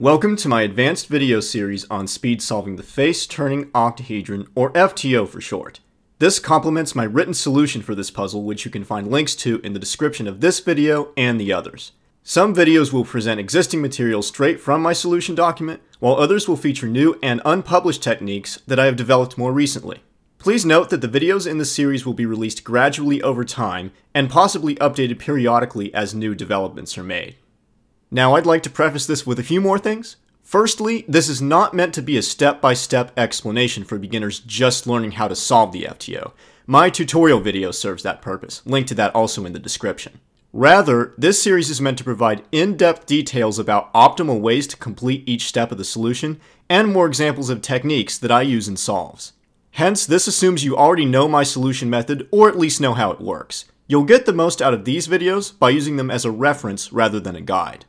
Welcome to my advanced video series on speed solving the face-turning octahedron, or FTO for short. This complements my written solution for this puzzle, which you can find links to in the description of this video and the others. Some videos will present existing material straight from my solution document, while others will feature new and unpublished techniques that I have developed more recently. Please note that the videos in this series will be released gradually over time, and possibly updated periodically as new developments are made. Now, I'd like to preface this with a few more things. Firstly, this is not meant to be a step-by-step explanation for beginners just learning how to solve the FTO. My tutorial video serves that purpose, link to that also in the description. Rather, this series is meant to provide in-depth details about optimal ways to complete each step of the solution, and more examples of techniques that I use in solves. Hence, this assumes you already know my solution method, or at least know how it works. You'll get the most out of these videos by using them as a reference rather than a guide.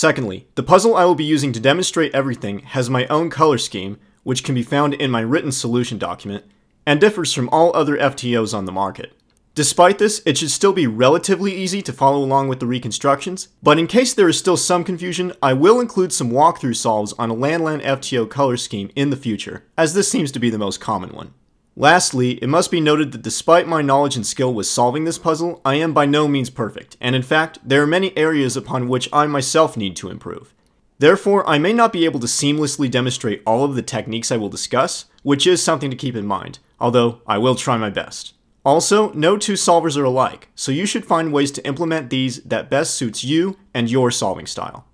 Secondly, the puzzle I will be using to demonstrate everything has my own color scheme, which can be found in my written solution document, and differs from all other FTOs on the market. Despite this, it should still be relatively easy to follow along with the reconstructions, but in case there is still some confusion, I will include some walkthrough solves on a Landland FTO color scheme in the future, as this seems to be the most common one. Lastly, it must be noted that despite my knowledge and skill with solving this puzzle, I am by no means perfect, and in fact, there are many areas upon which I myself need to improve. Therefore, I may not be able to seamlessly demonstrate all of the techniques I will discuss, which is something to keep in mind, although I will try my best. Also, no two solvers are alike, so you should find ways to implement these that best suits you and your solving style.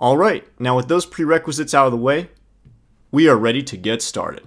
Alright, now with those prerequisites out of the way, we are ready to get started.